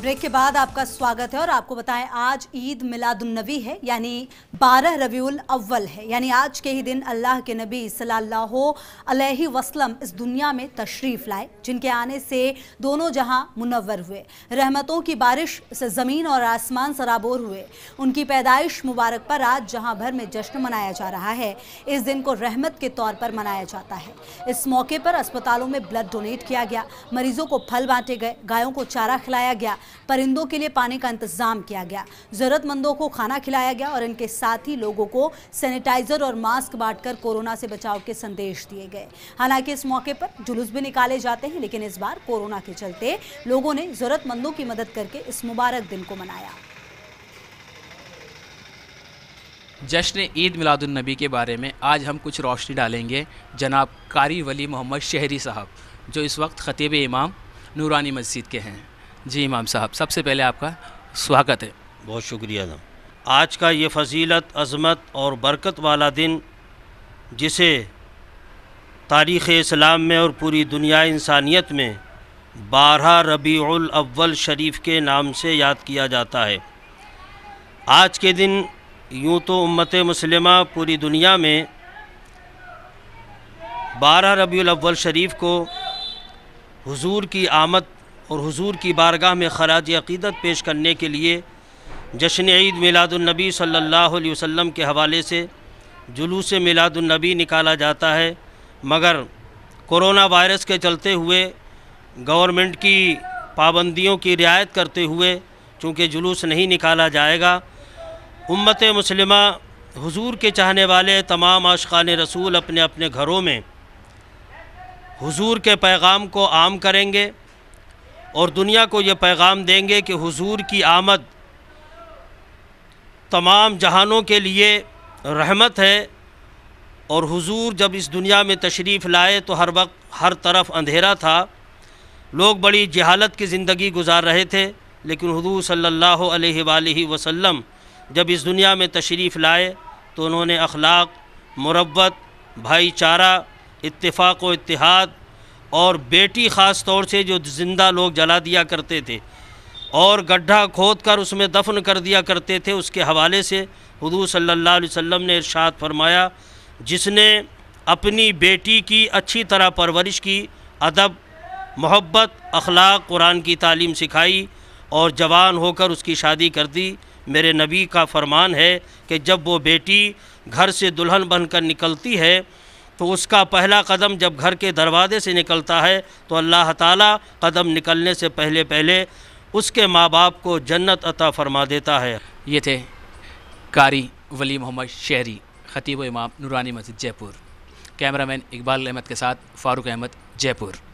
break के बाद आपका स्वागत है और आपको बताएं आज ईद मिलादुलनबी है यानी 12 रबीउल अव्वल है यानी आज के ही दिन अल्लाह के नबी सल्लल्लाहु अलैहि वसल्लम इस दुनिया में तशरीफ़ लाए जिनके आने से दोनों जहां मुनवर हुए रहमतों की बारिश से ज़मीन और आसमान सराबोर हुए उनकी पैदाइश मुबारक पर आज जहाँ भर में जश्न मनाया जा रहा है इस दिन को रहमत के तौर पर मनाया जाता है इस मौके पर अस्पतालों में ब्लड डोनेट किया गया मरीजों को फल बांटे गए गायों को चारा खिलाया गया परिंदों के लिए पानी का इंतजाम किया गया जरूरतमंदों को खाना खिलाया गया और इनके साथ ही लोगों को सैनिटाइजर और मास्क बांटकर कोरोना से बचाव के संदेश दिए गए हालांकि इस मौके पर जुलूस भी निकाले जाते हैं लेकिन इस बार कोरोना के चलते लोगों ने जरूरतमंदों की मदद करके इस मुबारक दिन को मनाया जश्न ईद मिलादुलनबी के बारे में आज हम कुछ रोशनी डालेंगे जनाब कारी वली मोहम्मद शहरी साहब जो इस वक्त ख़तीब इमाम नूरानी मस्जिद के हैं जी इमाम साहब सबसे पहले आपका स्वागत है बहुत शुक्रिया ना आज का ये फजीलत अजमत और बरकत वाला दिन जिसे तारीख़ इस्लाम में और पूरी दुनिया इंसानियत में बारह रबीउल अव्वल शरीफ के नाम से याद किया जाता है आज के दिन यूँ तो उम्मत मुसलमा पूरी दुनिया में बारह रबीउल अव्वल शरीफ को हुजूर की आमद और हुजूर की बारगाह में खराज अकीदत पेश करने के लिए जश्न ईद मिलादुलनबी सल्लल्लाहु अलैहि वसल्लम के हवाले से जुलूस मिलादुलनबी निकाला जाता है मगर कोरोना वायरस के चलते हुए गवर्नमेंट की पाबंदियों की रियायत करते हुए चूँकि जुलूस नहीं निकाला जाएगा उम्मत मुसलिमा हुजूर के चाहने वाले तमाम अशकान रसूल अपने अपने घरों में हुजूर के पैगाम को आम करेंगे और दुनिया को ये पैगाम देंगे कि हुजूर की आमद तमाम जहानों के लिए रहमत है और हुजूर जब इस दुनिया में तशरीफ़ लाए तो हर वक्त हर तरफ अंधेरा था लोग बड़ी जहालत की ज़िंदगी गुजार रहे थे लेकिन हजू सल्लल्लाहु अलैहि वसल्लम जब इस दुनिया में तशरीफ़ लाए तो उन्होंने अखलाक मुरबत भाईचारा इतफाक़ व इतिहाद और बेटी ख़ास तौर से जो ज़िंदा लोग जला दिया करते थे और गड्ढा खोद कर उसमें दफन कर दिया करते थे उसके हवाले से हजू सल्ला वसम ने इरशाद फरमाया जिसने अपनी बेटी की अच्छी तरह परवरिश की अदब मोहब्बत अखलाक कुरान की तालीम सिखाई और जवान होकर उसकी शादी कर दी मेरे नबी का फरमान है कि जब वो बेटी घर से दुल्हन बनकर निकलती है तो उसका पहला कदम जब घर के दरवाजे से निकलता है तो अल्लाह ताला कदम निकलने से पहले पहले उसके माँ बाप को जन्नत अता फरमा देता है ये थे कारी वली मोहम्मद शहरी ख़तीब इमाम नूरानी मस्जिद जयपुर कैमरामैन इकबाल अहमद के साथ फ़ारूक अहमद जयपुर